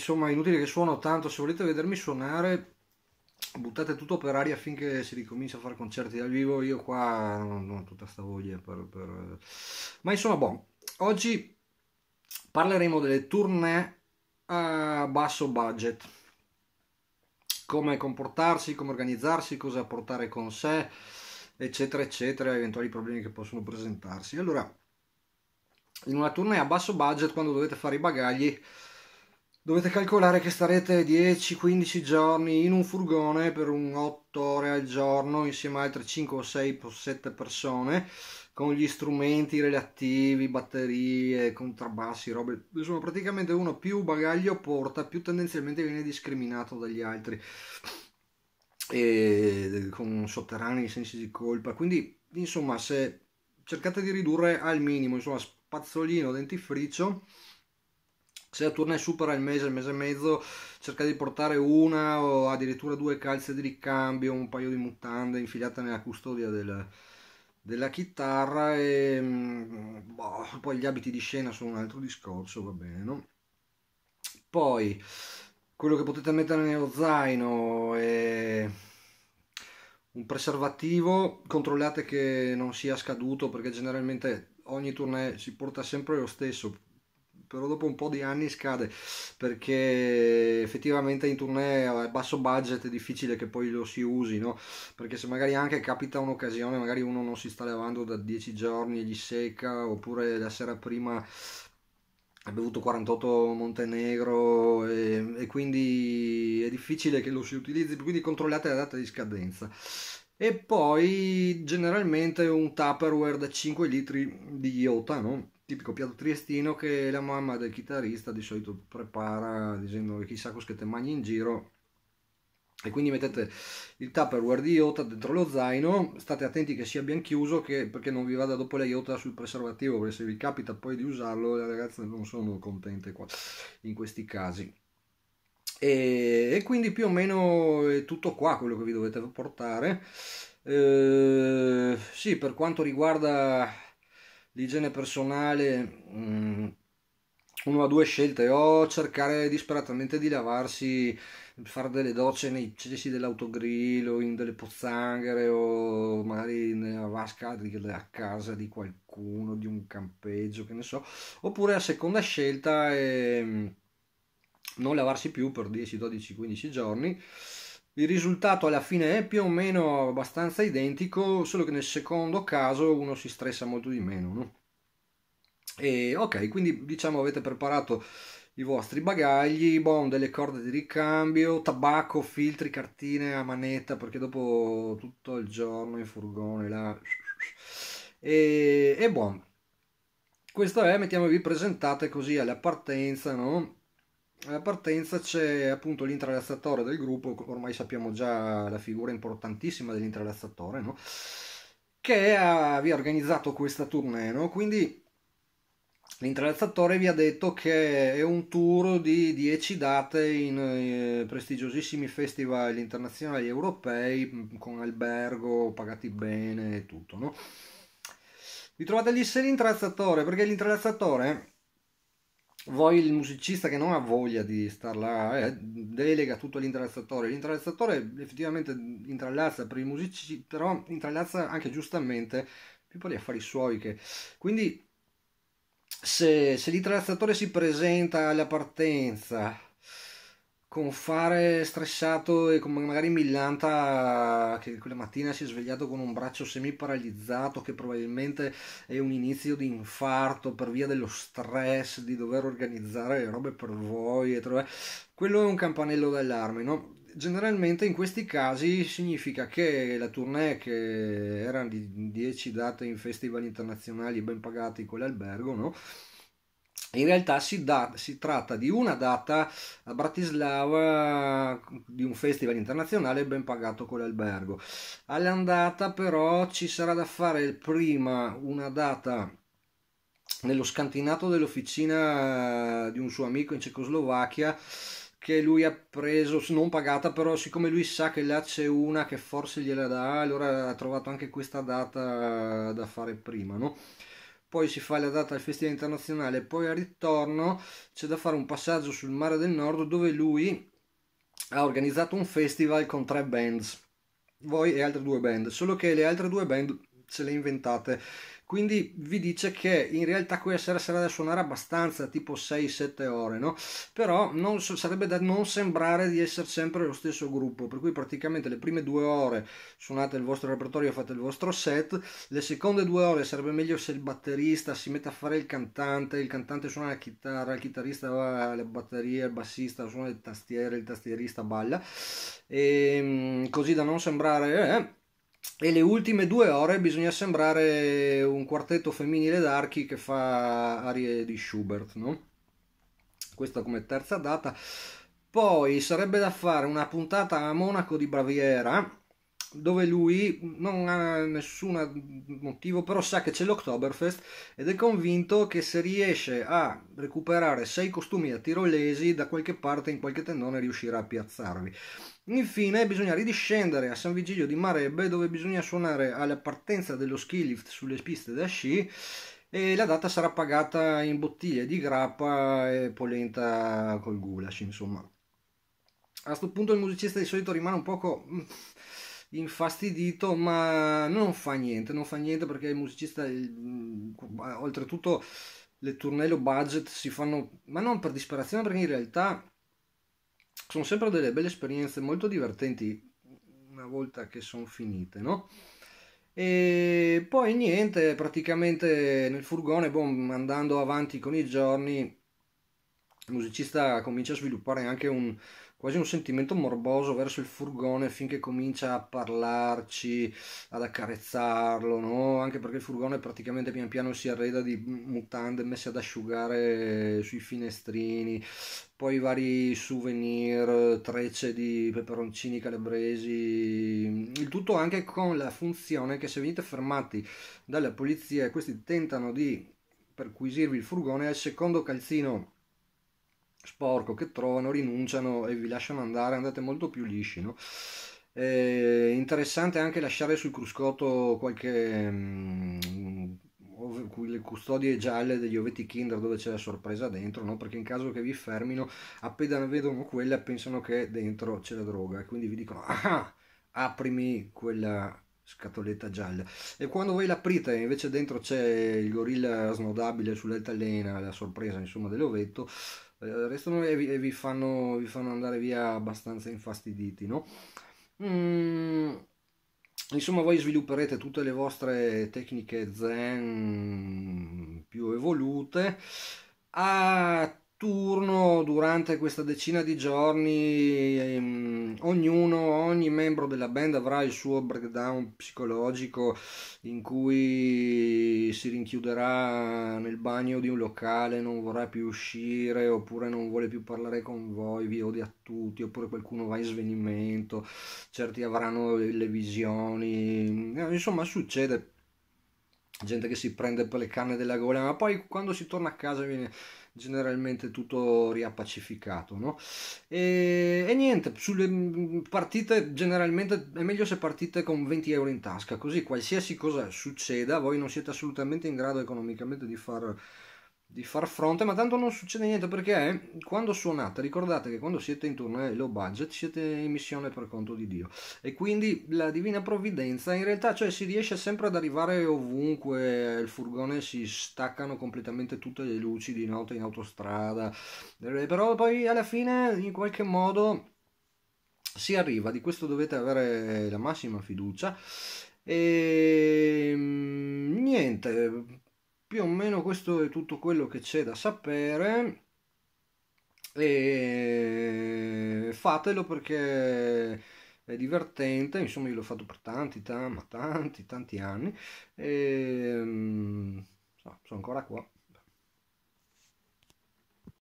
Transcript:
insomma inutile che suono tanto, se volete vedermi suonare buttate tutto per aria finché si ricomincia a fare concerti dal vivo, io qua non ho tutta sta voglia per, per... Ma insomma, boh, oggi parleremo delle tournée a basso budget, come comportarsi, come organizzarsi, cosa portare con sé, eccetera, eccetera, eventuali problemi che possono presentarsi. Allora, in una tournée a basso budget, quando dovete fare i bagagli, Dovete calcolare che starete 10-15 giorni in un furgone per un 8 ore al giorno insieme a altre 5 o 6 o 7 persone con gli strumenti relativi, batterie, contrabbassi, robe. Insomma, praticamente uno più bagaglio porta, più tendenzialmente viene discriminato dagli altri e con sotterranei sensi di colpa. Quindi, insomma, se cercate di ridurre al minimo, insomma, spazzolino, dentifricio se la tournée supera il mese, il mese e mezzo, cerca di portare una o addirittura due calze di ricambio, un paio di mutande infilate nella custodia del, della chitarra e mm, boh, poi gli abiti di scena sono un altro discorso, va bene, no? Poi quello che potete mettere nello zaino è un preservativo, controllate che non sia scaduto perché generalmente ogni tournée si porta sempre lo stesso, però dopo un po' di anni scade perché effettivamente in tournée a basso budget è difficile che poi lo si usi no? perché se magari anche capita un'occasione magari uno non si sta levando da 10 giorni e gli secca oppure la sera prima ha bevuto 48 Montenegro e, e, quindi è difficile che lo si utilizzi, quindi controllate la data di scadenza. E poi generalmente un Tupperware da 5 litri di iota, no? tipico piatto triestino che la mamma del chitarrista di solito prepara dicendo chissà cos'è che te mangi in giro e quindi mettete il tupperware di iota dentro lo zaino state attenti che sia ben chiuso che, perché non vi vada dopo la iota sul preservativo perché se vi capita poi di usarlo le ragazze non sono contente qua, in questi casi e, e quindi più o meno è tutto qua quello che vi dovete portare eh, sì per quanto riguarda l'igiene personale, mh, mm, uno ha due scelte, o cercare disperatamente di lavarsi, fare delle docce nei cessi dell'autogrill o in delle pozzanghere o magari nella vasca a casa di qualcuno, di un campeggio, che ne so, oppure la seconda scelta è ehm, non lavarsi più per 10, 12, 15 giorni il risultato alla fine è più o meno abbastanza identico, solo che nel secondo caso uno si stressa molto di meno. No? E, ok, quindi diciamo avete preparato i vostri bagagli, bon, delle corde di ricambio, tabacco, filtri, cartine a manetta, perché dopo tutto il giorno in furgone là... E, e buon. Questo è, mettiamovi presentate così alla partenza, no? alla partenza c'è appunto l'intralazzatore del gruppo, ormai sappiamo già la figura importantissima dell'intralazzatore, no? che ha, vi ha organizzato questa tournée, no? quindi l'intralazzatore vi ha detto che è un tour di 10 date in eh, prestigiosissimi festival internazionali europei con albergo, pagati bene e tutto. No? Vi trovate lì se l'intralazzatore, perché l'intralazzatore voi il musicista che non ha voglia di star là eh, delega tutto all'intralciatore l'intralciatore effettivamente intrallazza per i musicisti però intrallazza anche giustamente più per gli affari suoi che quindi se, se l'intralciatore si presenta alla partenza con fare stressato e con magari Millanta che quella mattina si è svegliato con un braccio semi paralizzato che probabilmente è un inizio di infarto per via dello stress di dover organizzare le robe per voi e trovare... quello è un campanello d'allarme no? generalmente in questi casi significa che la tournée che erano di 10 date in festival internazionali ben pagati con l'albergo no? in realtà si, da, si, tratta di una data a Bratislava eh, di un festival internazionale ben pagato con l'albergo. All'andata però ci sarà da fare prima una data nello scantinato dell'officina eh, di un suo amico in Cecoslovacchia che lui ha preso, non pagata però siccome lui sa che là c'è una che forse gliela dà, allora ha trovato anche questa data eh, da fare prima, no? poi si fa la data al Festival Internazionale, poi al ritorno c'è da fare un passaggio sul Mare del Nord dove lui ha organizzato un festival con tre bands, voi e altre due band, solo che le altre due band ce le inventate quindi vi dice che in realtà qui sera sarà da suonare abbastanza, tipo 6-7 ore, no? Però non, sarebbe da non sembrare di essere sempre lo stesso gruppo, per cui praticamente le prime due ore suonate il vostro repertorio, fate il vostro set, le seconde due ore sarebbe meglio se il batterista si mette a fare il cantante, il cantante suona la chitarra, il chitarrista va alle batterie, il bassista suona le tastiere, il tastierista balla, e ehm, così da non sembrare... Eh, e le ultime due ore bisogna sembrare un quartetto femminile d'archi che fa arie di Schubert, no? Questa come terza data. Poi sarebbe da fare una puntata a Monaco di Baviera, dove lui non ha nessun motivo, però sa che c'è l'Oktoberfest ed è convinto che se riesce a recuperare sei costumi a tirolesi da qualche parte in qualche tendone riuscirà a piazzarvi. Infine bisogna ridiscendere a San Vigilio di Marebbe dove bisogna suonare alla partenza dello ski lift sulle piste da sci e la data sarà pagata in bottiglie di grappa e polenta col gulash, insomma. A questo punto il musicista di solito rimane un poco infastidito, ma non fa niente, non fa niente perché il musicista, il, mm, oltretutto le tournello budget si fanno, ma non per disperazione perché in realtà sono sempre delle belle esperienze molto divertenti una volta che sono finite, no? E poi niente, praticamente nel furgone, boom, andando avanti con i giorni, musicista comincia a sviluppare anche un, quasi un sentimento morboso verso il furgone finché comincia a parlarci, ad accarezzarlo, no? anche perché il furgone praticamente pian piano si arreda di mutande messe ad asciugare sui finestrini, poi vari souvenir, trecce di peperoncini calabresi, il tutto anche con la funzione che se venite fermati dalla polizia e questi tentano di perquisirvi il furgone al secondo calzino sporco che trovano rinunciano e vi lasciano andare, andate molto più lisci. No? È eh, interessante anche lasciare sul cruscotto qualche... Mm, le custodie gialle degli ovetti Kinder dove c'è la sorpresa dentro, no? perché in caso che vi fermino, appena vedono quella pensano che dentro c'è la droga e quindi vi dicono ah, ah aprimi quella scatoletta gialla e quando voi l'aprite invece dentro c'è il gorilla snodabile sull'altalena, la sorpresa insomma dell'ovetto, eh, restano e vi, e vi, fanno, vi fanno, andare via abbastanza infastiditi, no? Mm, insomma, voi svilupperete tutte le vostre tecniche zen più evolute a turno durante questa decina di giorni ehm, ognuno, ogni membro della band avrà il suo breakdown psicologico in cui si rinchiuderà nel bagno di un locale, non vorrà più uscire oppure non vuole più parlare con voi, vi odia tutti oppure qualcuno va in svenimento, certi avranno le visioni, eh, insomma succede gente che si prende per le canne della gola, ma poi quando si torna a casa viene generalmente tutto riappacificato. No? E, e, niente, sulle mm, partite generalmente è meglio se partite con 20 euro in tasca, così qualsiasi cosa succeda voi non siete assolutamente in grado economicamente di far di far fronte, ma tanto non succede niente perché eh, quando suonate, ricordate che quando siete in tournée low budget siete in missione per conto di Dio e quindi la divina provvidenza in realtà cioè si riesce sempre ad arrivare ovunque, il furgone si staccano completamente tutte le luci di notte in autostrada, eh, però poi alla fine in qualche modo si arriva, di questo dovete avere la massima fiducia e ehm, niente più o meno questo è tutto quello che c'è da sapere e fatelo perché è divertente insomma io l'ho fatto per tanti tanti tanti tanti anni e mm, sono ancora qua